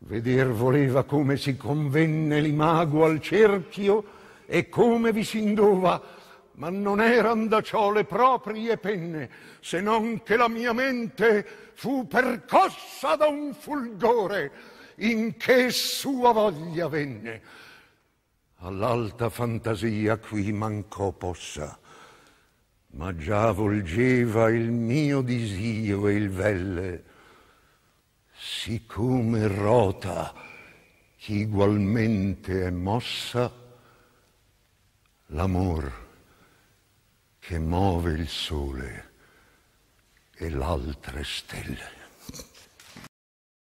Veder voleva come si convenne l'imago al cerchio e come vi s'indova, ma non eran da ciò le proprie penne, se non che la mia mente fu percossa da un fulgore, in che sua voglia venne. All'alta fantasia qui mancò possa, ma già volgeva il mio disio e il velle, siccome rota chi ugualmente è mossa, l'amor che muove il sole e l'altre stelle.